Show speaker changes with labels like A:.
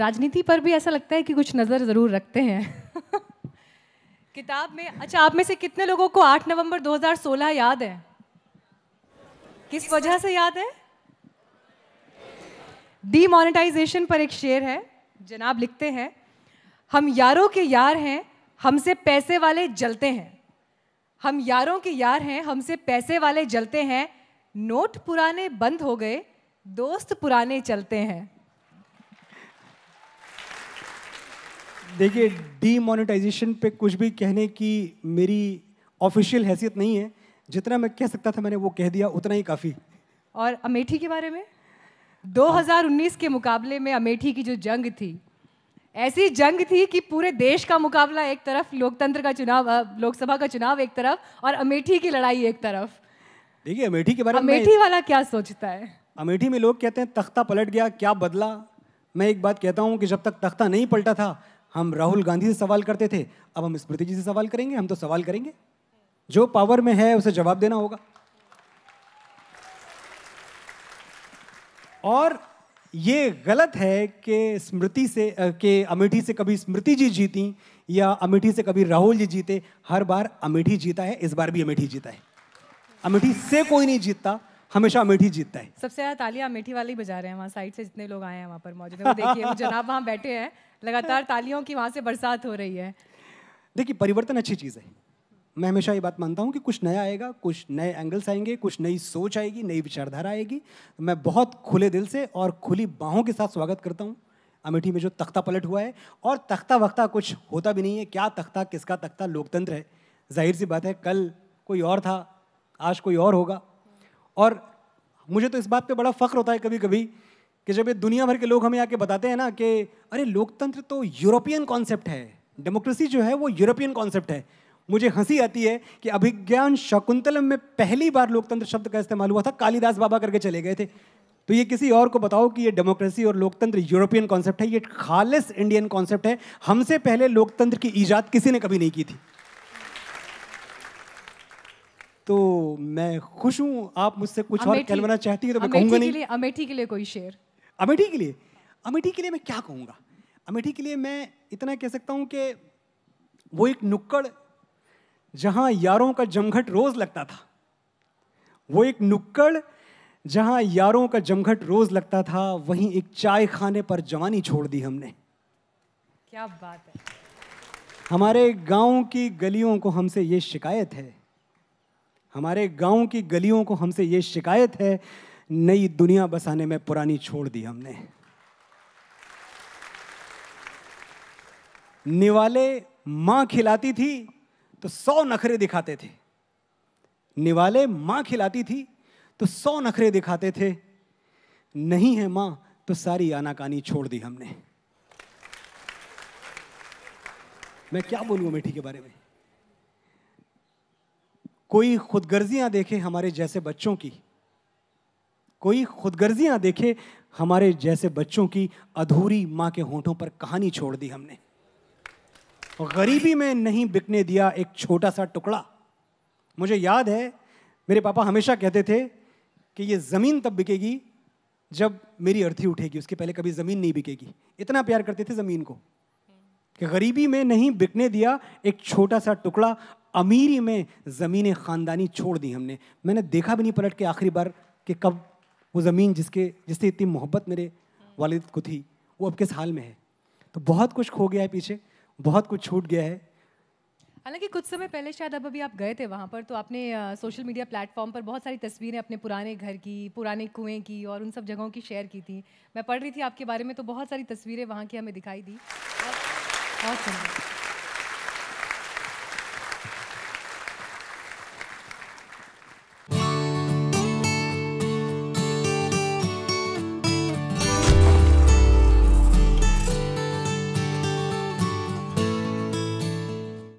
A: राजनीति पर भी ऐसा लगता है कि कुछ नज़र ज़रूर रखते हैं किताब में अच्छा आप में से कितने लोगों को 8 नवंबर 2016 याद है किस वजह से याद है डीमोनेटाइजेशन पर एक शेर है जनाब लिखते हैं हम यारों के यार हैं हमसे पैसे वाले जलते हैं हम यारों के यार हैं हमसे पैसे वाले जलते हैं नोट पुराने बंद हो गए दोस्त पुराने चलते हैं
B: देखिए डीमोनेटाइजेशन पे कुछ भी कहने की मेरी ऑफिशियल हैसियत नहीं है जितना मैं कह सकता था मैंने वो कह दिया उतना ही काफ़ी
A: और अमेठी के बारे में 2019 के मुकाबले में अमेठी की जो जंग थी ऐसी जंग थी कि पूरे देश का मुकाबला एक तरफ लोकतंत्र का चुनाव लोकसभा का चुनाव एक तरफ और अमेठी की लड़ाई एक तरफ
B: देखिए अमेठी के बारे में अमेठी वाला
A: क्या सोचता है
B: अमेठी में लोग कहते हैं तख्ता पलट गया क्या बदला मैं एक बात कहता हूँ कि जब तक तख्ता नहीं पलटा था हम राहुल गांधी से सवाल करते थे अब हम स्मृति जी से सवाल करेंगे हम तो सवाल करेंगे जो पावर में है उसे जवाब देना होगा और ये गलत है कि स्मृति से के अमेठी से कभी स्मृति जी जीती या अमेठी से कभी राहुल जी जीते हर बार अमेठी जीता है इस बार भी अमेठी जीता है अमेठी से कोई नहीं जीतता हमेशा अमेठी जीतता है
A: सबसे ज्यादा तालियां अमेठी वाले ही बजा रहे हैं वहाँ साइड से जितने लोग आए हैं वहाँ पर मौजूद हैं देखिए वो जनाब वहाँ बैठे हैं लगातार तालियों की वहाँ से बरसात हो रही है
B: देखिए परिवर्तन अच्छी चीज़ है मैं हमेशा ये बात मानता हूँ कि कुछ नया आएगा कुछ नए एंगल्स आएंगे कुछ नई सोच आएगी नई विचारधारा आएगी मैं बहुत खुले दिल से और खुली बाहों के साथ स्वागत करता हूँ अमेठी में जो तख्ता पलट हुआ है और तख्ता वख्ता कुछ होता भी नहीं है क्या तख्ता किसका तख्ता लोकतंत्र है जाहिर सी बात है कल कोई और था आज कोई और होगा और मुझे तो इस बात पे बड़ा फ़ख्र होता है कभी कभी कि जब ये दुनिया भर के लोग हमें आके बताते हैं ना कि अरे लोकतंत्र तो यूरोपियन कॉन्सेप्ट है डेमोक्रेसी जो है वो यूरोपियन कॉन्सेप्ट है मुझे हंसी आती है कि अभिज्ञान शकुंतलम में पहली बार लोकतंत्र शब्द का इस्तेमाल हुआ था कालिदास बाबा करके चले गए थे तो ये किसी और को बताओ कि ये डेमोक्रेसी और लोकतंत्र यूरोपियन कॉन्सेप्ट है ये खालिस इंडियन कॉन्सेप्ट है हमसे पहले लोकतंत्र की ईजाद किसी ने कभी नहीं की थी तो मैं खुश हूँ आप मुझसे कुछ और कहलवाना चाहती है तो मैं कहूँगा नहीं
A: अमेठी के लिए कोई शेर
B: अमेठी के लिए अमेठी के लिए मैं क्या कहूँगा अमेठी के लिए मैं इतना कह सकता हूँ कि वो एक नुक्कड़ जहाँ यारों का जमघट रोज लगता था वो एक नुक्कड़ जहाँ यारों का जमघट रोज लगता था वहीं एक चाय खाने पर जवानी छोड़ दी हमने
A: क्या बात है
B: हमारे गांव की गलियों को हमसे ये शिकायत है हमारे गांव की गलियों को हमसे ये शिकायत है नई दुनिया बसाने में पुरानी छोड़ दी हमने निवाले माँ खिलाती थी तो सौ नखरे दिखाते थे निवाले माँ खिलाती थी तो सौ नखरे दिखाते थे नहीं है माँ तो सारी आनाकानी छोड़ दी हमने मैं क्या बोलूँ अमेठी के बारे में कोई खुदगर्जियां देखे हमारे जैसे बच्चों की कोई खुदगर्जियां देखे हमारे जैसे बच्चों की अधूरी माँ के होठों पर कहानी छोड़ दी हमने गरीबी में नहीं बिकने दिया एक छोटा सा टुकड़ा मुझे याद है मेरे पापा हमेशा कहते थे कि ये ज़मीन तब बिकेगी जब मेरी अर्थी उठेगी उसके पहले कभी ज़मीन नहीं बिकेगी इतना प्यार करते थे ज़मीन को कि गरीबी में नहीं बिकने दिया एक छोटा सा टुकड़ा अमीरी में ज़मीनें ख़ानदानी छोड़ दी हमने मैंने देखा भी नहीं पलट के आखिरी बार कि कब वो ज़मीन जिसके जिससे इतनी मोहब्बत मेरे वालिद को थी वो अब किस हाल में है तो बहुत कुछ खो गया है पीछे बहुत कुछ छूट गया है
A: हालांकि कुछ समय पहले शायद अब अभी आप गए थे वहाँ पर तो आपने आ, सोशल मीडिया प्लेटफॉर्म पर बहुत सारी तस्वीरें अपने पुराने घर की पुराने कुएं की और उन सब जगहों की शेयर की थी मैं पढ़ रही थी आपके बारे में तो बहुत सारी तस्वीरें वहाँ की हमें दिखाई दी बहुत सुंदर